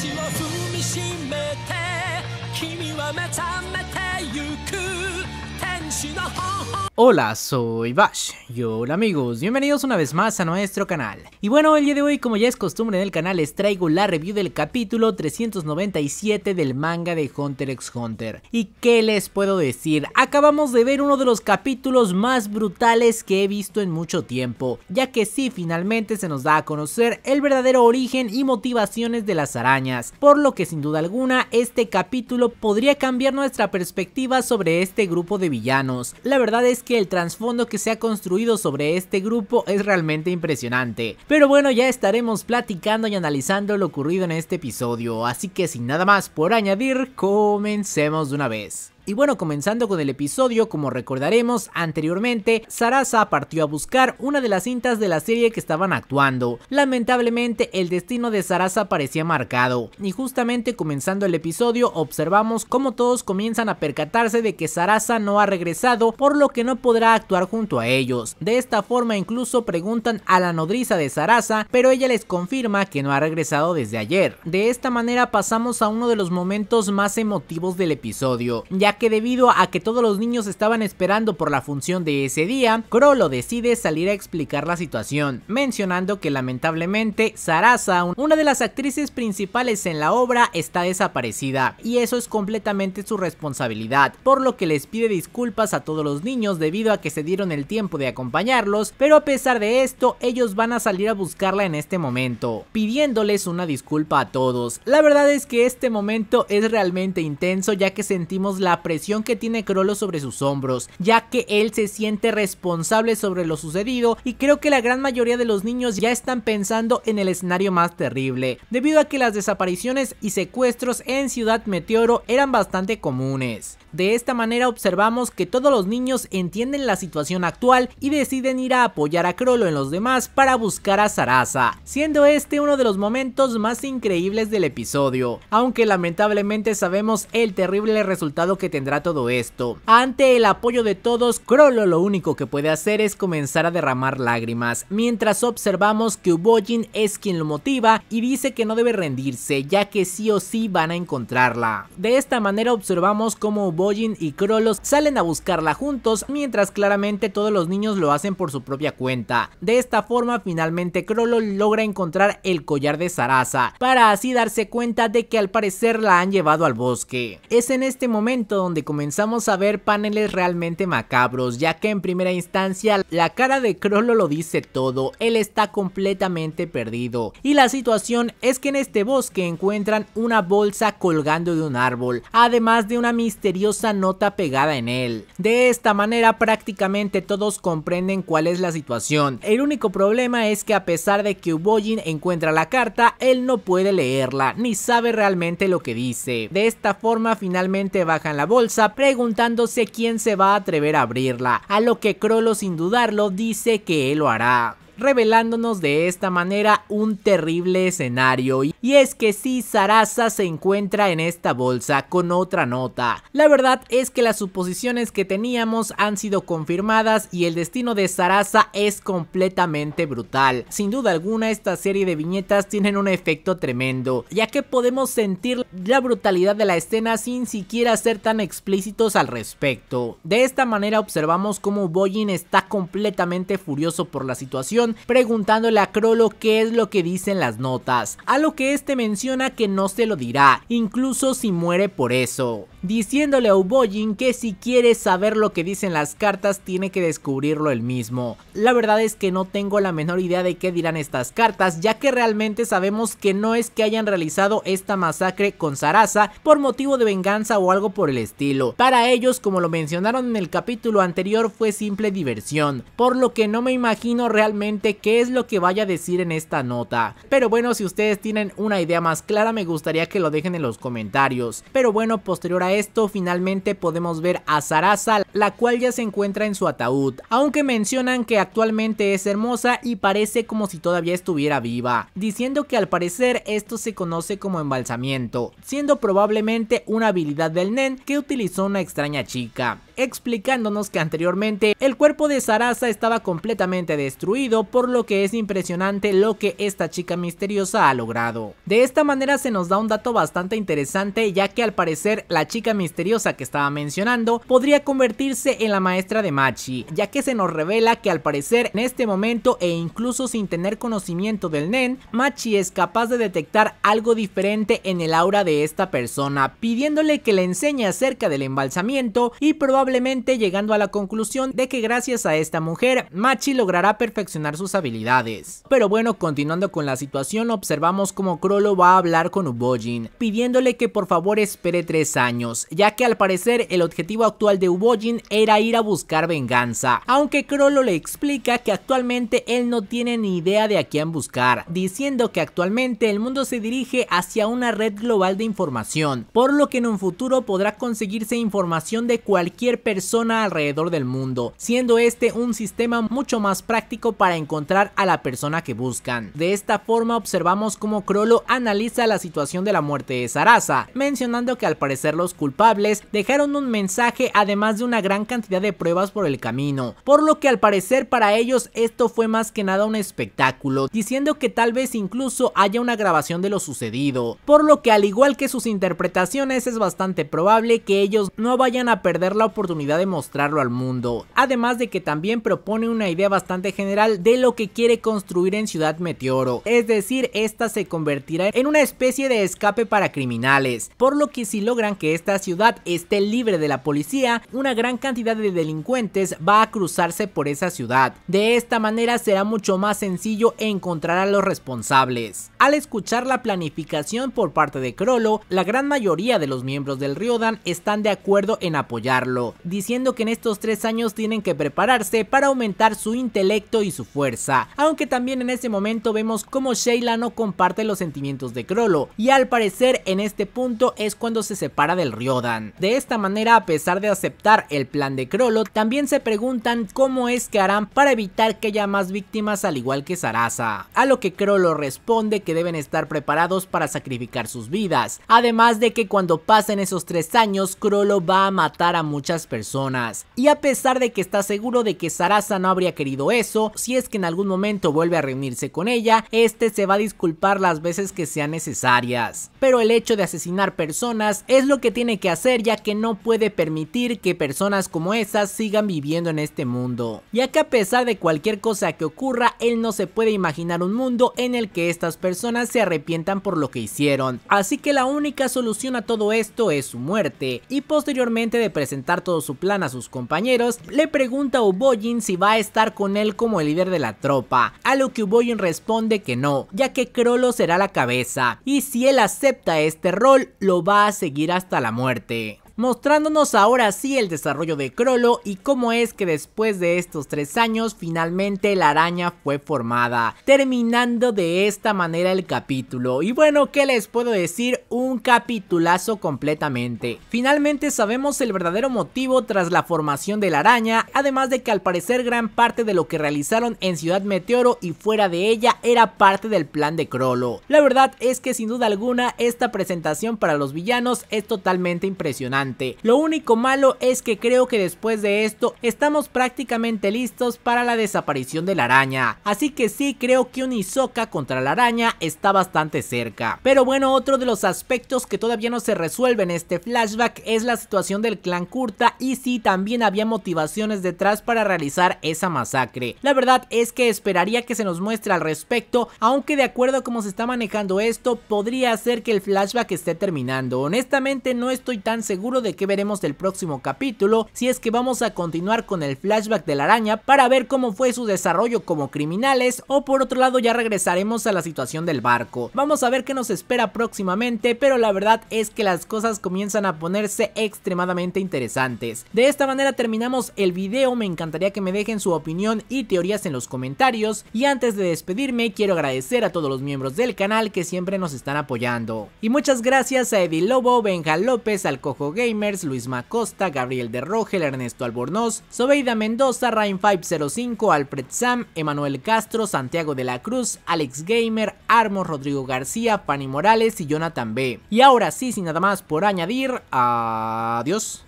地を踏みしめて君は目覚めてゆく天使の微笑 Hola, soy Bash. Y hola amigos, bienvenidos una vez más a nuestro canal. Y bueno, el día de hoy, como ya es costumbre en el canal, les traigo la review del capítulo 397 del manga de Hunter x Hunter. ¿Y qué les puedo decir? Acabamos de ver uno de los capítulos más brutales que he visto en mucho tiempo, ya que sí, finalmente se nos da a conocer el verdadero origen y motivaciones de las arañas, por lo que sin duda alguna este capítulo podría cambiar nuestra perspectiva sobre este grupo de villanos. La verdad es que que el trasfondo que se ha construido sobre este grupo es realmente impresionante. Pero bueno, ya estaremos platicando y analizando lo ocurrido en este episodio, así que sin nada más por añadir, comencemos de una vez. Y bueno, comenzando con el episodio, como recordaremos anteriormente, Sarasa partió a buscar una de las cintas de la serie que estaban actuando. Lamentablemente, el destino de Sarasa parecía marcado, y justamente comenzando el episodio observamos cómo todos comienzan a percatarse de que Sarasa no ha regresado, por lo que no podrá actuar junto a ellos. De esta forma incluso preguntan a la nodriza de Sarasa, pero ella les confirma que no ha regresado desde ayer. De esta manera pasamos a uno de los momentos más emotivos del episodio, ya que debido a que todos los niños estaban esperando por la función de ese día, lo decide salir a explicar la situación, mencionando que lamentablemente Sarasa, una de las actrices principales en la obra, está desaparecida y eso es completamente su responsabilidad, por lo que les pide disculpas a todos los niños debido a que se dieron el tiempo de acompañarlos, pero a pesar de esto, ellos van a salir a buscarla en este momento, pidiéndoles una disculpa a todos. La verdad es que este momento es realmente intenso ya que sentimos la presión que tiene Crollo sobre sus hombros, ya que él se siente responsable sobre lo sucedido y creo que la gran mayoría de los niños ya están pensando en el escenario más terrible, debido a que las desapariciones y secuestros en Ciudad Meteoro eran bastante comunes. De esta manera observamos que todos los niños entienden la situación actual y deciden ir a apoyar a Crollo en los demás para buscar a Sarasa, siendo este uno de los momentos más increíbles del episodio, aunque lamentablemente sabemos el terrible resultado que tendrá todo esto. Ante el apoyo de todos, Crollo lo único que puede hacer es comenzar a derramar lágrimas, mientras observamos que Ubojin es quien lo motiva y dice que no debe rendirse, ya que sí o sí van a encontrarla. De esta manera observamos cómo Ubojin y Crollo salen a buscarla juntos, mientras claramente todos los niños lo hacen por su propia cuenta. De esta forma finalmente Crollo logra encontrar el collar de Sarasa, para así darse cuenta de que al parecer la han llevado al bosque. Es en este momento donde comenzamos a ver paneles realmente macabros, ya que en primera instancia la cara de Crollo lo dice todo, él está completamente perdido. Y la situación es que en este bosque encuentran una bolsa colgando de un árbol, además de una misteriosa nota pegada en él. De esta manera prácticamente todos comprenden cuál es la situación. El único problema es que a pesar de que Ubojin encuentra la carta, él no puede leerla, ni sabe realmente lo que dice. De esta forma finalmente bajan la bolsa preguntándose quién se va a atrever a abrirla, a lo que Crollo sin dudarlo dice que él lo hará revelándonos de esta manera un terrible escenario. Y es que si Sarasa se encuentra en esta bolsa con otra nota. La verdad es que las suposiciones que teníamos han sido confirmadas y el destino de Sarasa es completamente brutal. Sin duda alguna esta serie de viñetas tienen un efecto tremendo, ya que podemos sentir la brutalidad de la escena sin siquiera ser tan explícitos al respecto. De esta manera observamos cómo Boyin está completamente furioso por la situación preguntándole a Crollo qué es lo que dicen las notas, a lo que este menciona que no se lo dirá, incluso si muere por eso, diciéndole a Ubojin que si quiere saber lo que dicen las cartas tiene que descubrirlo él mismo. La verdad es que no tengo la menor idea de qué dirán estas cartas, ya que realmente sabemos que no es que hayan realizado esta masacre con Sarasa por motivo de venganza o algo por el estilo. Para ellos, como lo mencionaron en el capítulo anterior, fue simple diversión, por lo que no me imagino realmente qué es lo que vaya a decir en esta nota. Pero bueno, si ustedes tienen una idea más clara me gustaría que lo dejen en los comentarios. Pero bueno, posterior a esto finalmente podemos ver a Sarasa, la cual ya se encuentra en su ataúd. Aunque mencionan que actualmente es hermosa y parece como si todavía estuviera viva, diciendo que al parecer esto se conoce como embalsamiento, siendo probablemente una habilidad del Nen que utilizó una extraña chica explicándonos que anteriormente el cuerpo de Sarasa estaba completamente destruido por lo que es impresionante lo que esta chica misteriosa ha logrado. De esta manera se nos da un dato bastante interesante ya que al parecer la chica misteriosa que estaba mencionando podría convertirse en la maestra de Machi, ya que se nos revela que al parecer en este momento e incluso sin tener conocimiento del Nen, Machi es capaz de detectar algo diferente en el aura de esta persona, pidiéndole que le enseñe acerca del embalsamiento y probablemente llegando a la conclusión de que gracias a esta mujer, Machi logrará perfeccionar sus habilidades. Pero bueno, continuando con la situación, observamos como Crollo va a hablar con Ubojin, pidiéndole que por favor espere tres años, ya que al parecer el objetivo actual de Ubojin era ir a buscar venganza, aunque Crollo le explica que actualmente él no tiene ni idea de a quién buscar, diciendo que actualmente el mundo se dirige hacia una red global de información, por lo que en un futuro podrá conseguirse información de cualquier persona alrededor del mundo, siendo este un sistema mucho más práctico para encontrar a la persona que buscan. De esta forma observamos cómo Crollo analiza la situación de la muerte de Sarasa, mencionando que al parecer los culpables dejaron un mensaje además de una gran cantidad de pruebas por el camino, por lo que al parecer para ellos esto fue más que nada un espectáculo, diciendo que tal vez incluso haya una grabación de lo sucedido, por lo que al igual que sus interpretaciones es bastante probable que ellos no vayan a perder la oportunidad de mostrarlo al mundo, además de que también propone una idea bastante general de de lo que quiere construir en Ciudad Meteoro, es decir, esta se convertirá en una especie de escape para criminales, por lo que si logran que esta ciudad esté libre de la policía, una gran cantidad de delincuentes va a cruzarse por esa ciudad. De esta manera será mucho más sencillo encontrar a los responsables. Al escuchar la planificación por parte de Crollo, la gran mayoría de los miembros del Riordan están de acuerdo en apoyarlo, diciendo que en estos tres años tienen que prepararse para aumentar su intelecto y su fuerza fuerza, aunque también en ese momento vemos como Sheila no comparte los sentimientos de Crollo y al parecer en este punto es cuando se separa del Ryodan. De esta manera a pesar de aceptar el plan de Crollo también se preguntan cómo es que harán para evitar que haya más víctimas al igual que Sarasa, a lo que Crollo responde que deben estar preparados para sacrificar sus vidas, además de que cuando pasen esos tres años Crollo va a matar a muchas personas y a pesar de que está seguro de que Sarasa no habría querido eso, si es que en algún momento vuelve a reunirse con ella, este se va a disculpar las veces que sean necesarias. Pero el hecho de asesinar personas es lo que tiene que hacer ya que no puede permitir que personas como esas sigan viviendo en este mundo. Ya que a pesar de cualquier cosa que ocurra, él no se puede imaginar un mundo en el que estas personas se arrepientan por lo que hicieron. Así que la única solución a todo esto es su muerte. Y posteriormente de presentar todo su plan a sus compañeros, le pregunta a Uboyin si va a estar con él como el líder de la tropa, a lo que Uboyen responde que no, ya que Crollo será la cabeza, y si él acepta este rol, lo va a seguir hasta la muerte mostrándonos ahora sí el desarrollo de Crollo y cómo es que después de estos tres años finalmente la araña fue formada, terminando de esta manera el capítulo. Y bueno, ¿qué les puedo decir? Un capitulazo completamente. Finalmente sabemos el verdadero motivo tras la formación de la araña, además de que al parecer gran parte de lo que realizaron en Ciudad Meteoro y fuera de ella era parte del plan de Crollo. La verdad es que sin duda alguna esta presentación para los villanos es totalmente impresionante lo único malo es que creo que después de esto estamos prácticamente listos para la desaparición de la araña, así que sí creo que un Isoka contra la araña está bastante cerca. Pero bueno, otro de los aspectos que todavía no se resuelve en este flashback es la situación del clan Kurta y si sí, también había motivaciones detrás para realizar esa masacre. La verdad es que esperaría que se nos muestre al respecto, aunque de acuerdo a cómo se está manejando esto, podría ser que el flashback esté terminando. Honestamente no estoy tan seguro de qué veremos del próximo capítulo, si es que vamos a continuar con el flashback de la araña para ver cómo fue su desarrollo como criminales o por otro lado ya regresaremos a la situación del barco. Vamos a ver qué nos espera próximamente, pero la verdad es que las cosas comienzan a ponerse extremadamente interesantes. De esta manera terminamos el video, me encantaría que me dejen su opinión y teorías en los comentarios y antes de despedirme quiero agradecer a todos los miembros del canal que siempre nos están apoyando. Y muchas gracias a Eddie Lobo, Benja López, Alcojo Gay, Luis Macosta, Gabriel de Rogel, Ernesto Albornoz, Sobeida Mendoza, Rain 505, Alfred Sam, Emanuel Castro, Santiago de la Cruz, Alex Gamer, Armo, Rodrigo García, Fanny Morales y Jonathan B. Y ahora sí, sin nada más por añadir, adiós.